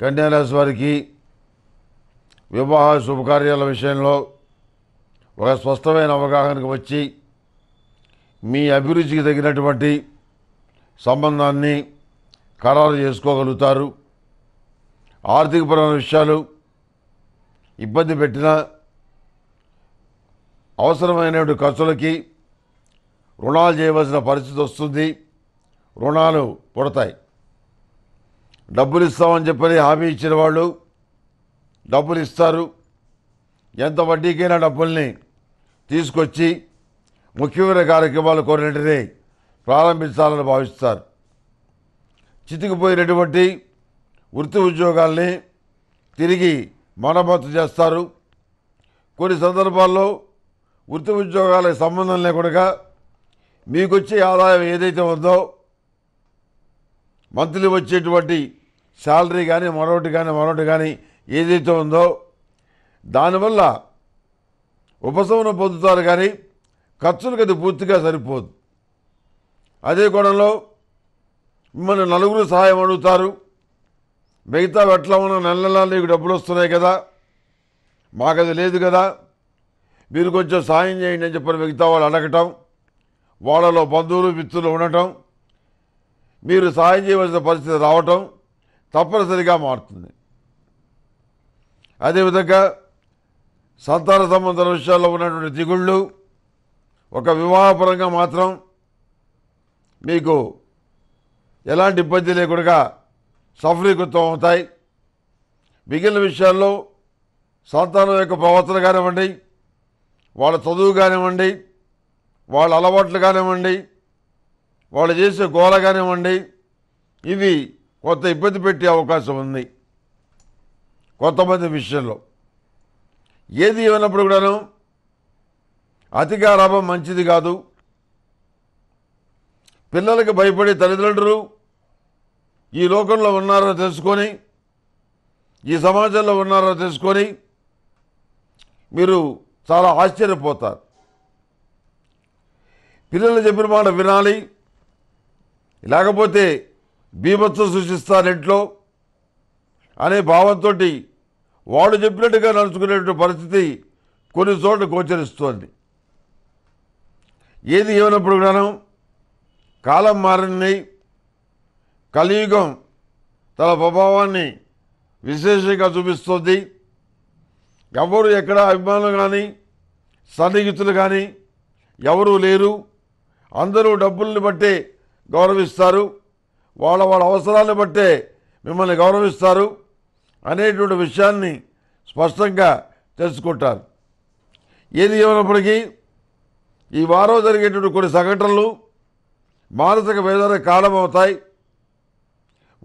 కన్యారాశి వారికి వివాహ శుభకార్యాల విషయంలో ఒక స్పష్టమైన అవగాహనకు వచ్చి మీ అభిరుచికి తగినటువంటి సంబంధాన్ని ఖరారు చేసుకోగలుగుతారు ఆర్థికపరమైన విషయాలు ఇబ్బంది పెట్టిన అవసరమైనటువంటి ఖర్చులకి రుణాలు చేయవలసిన పరిస్థితి వస్తుంది రుణాలు పుడతాయి డబ్బులు ఇస్తామని చెప్పని హామీ ఇచ్చిన వాళ్ళు డబ్బులు ఇస్తారు ఎంత వడ్డీకైనా డబ్బుల్ని తీసుకొచ్చి ముఖ్యమైన కార్యక్రమాలు కొన్నింటిని ప్రారంభించాలని భావిస్తారు చితికిపోయినటువంటి వృత్తి ఉద్యోగాల్ని తిరిగి మరమ్మతు చేస్తారు కొన్ని సందర్భాల్లో వృత్తి ఉద్యోగాలకు సంబంధం లేకుండా మీకొచ్చే ఆదాయం ఏదైతే ఉందో మంత్లీ వచ్చేటువంటి శాలరీ కానీ మరొకటి కానీ మరొకటి కానీ ఏదైతే ఉందో దానివల్ల ఉపశమనం పొందుతారు కానీ ఖర్చులకు అది పూర్తిగా సరిపోదు అదే కోణంలో మిమ్మల్ని నలుగురు సహాయం అడుగుతారు మిగతా ఎట్లా ఉన్న నెల నెల నీకు డబ్బులు వస్తున్నాయి కదా మాకు అది లేదు కదా మీరు కొంచెం సాయం చేయండి అని చెప్పని మిగతా వాళ్ళు అడగటం వాళ్ళలో బంధువులు మిత్రులు ఉండటం మీరు సాయం చేయవలసిన పరిస్థితి రావటం తప్పనిసరిగా మారుతుంది అదేవిధంగా సంతాన సంబంధ విషయాల్లో ఉన్నటువంటి దిగుళ్ళు ఒక వివాహపరంగా మాత్రం మీకు ఎలాంటి ఇబ్బంది లేకుండా సఫలీకృతం అవుతాయి మిగిలిన విషయాల్లో సంతానం యొక్క ప్రవర్తన కానివ్వండి వాళ్ళ చదువు కానివ్వండి వాళ్ళ అలవాట్లు కానివ్వండి వాళ్ళు చేసే గోల కానివ్వండి ఇవి కొత్త ఇబ్బంది పెట్టే అవకాశం ఉంది కొంతమంది విషయంలో ఏది ఏమైనప్పుడు కూడాను అతిగా లాభం మంచిది కాదు పిల్లలకు భయపడే తల్లిదండ్రులు ఈ లోకంలో ఉన్నారో తెలుసుకొని ఈ సమాజంలో ఉన్నారో తెలుసుకొని మీరు చాలా ఆశ్చర్యపోతారు పిల్లలు చెప్పిన మాట వినాలి లేకపోతే భీభత్సం సృష్టిస్తాను ఇంట్లో అనే భావంతో వాడు చెప్పినట్టుగా నడుచుకునేటువంటి పరిస్థితి కొన్ని చోట్ల గోచరిస్తోంది ఏది ఏమైనప్పుడు జ్ఞానం కాలం మారినాయి కలియుగం తన ప్రభావాన్ని విశేషంగా చూపిస్తుంది ఎవరు ఎక్కడ అభిమానులు కానీ సన్నిహితులు కానీ ఎవరూ లేరు అందరూ డబ్బుల్ని బట్టే గౌరవిస్తారు వాళ్ళ వాళ్ళ అవసరాలు బట్టే మిమ్మల్ని గౌరవిస్తారు అనేటువంటి విషయాన్ని స్పష్టంగా తెలుసుకుంటారు ఏది ఏమైనప్పటికీ ఈ వారం జరిగేటువంటి కొన్ని సంఘటనలు మానసిక వేదనకు కారణమవుతాయి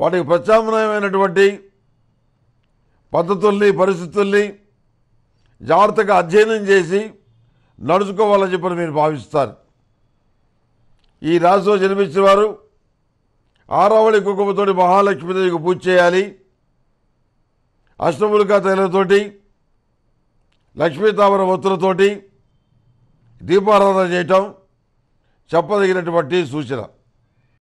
వాటికి ప్రత్యామ్నాయమైనటువంటి పద్ధతుల్ని పరిస్థితుల్ని జాగ్రత్తగా అధ్యయనం చేసి నడుచుకోవాలని చెప్పని మీరు భావిస్తారు ఈ రాశిలో జన్మించిన వారు ఆరావళి కుంకుమతోటి మహాలక్ష్మీదేవికి పూజ చేయాలి అష్టములుగా తైలతోటి లక్ష్మీతామర వత్తులతోటి దీపారాధన చేయటం చెప్పదగినటువంటి సూచన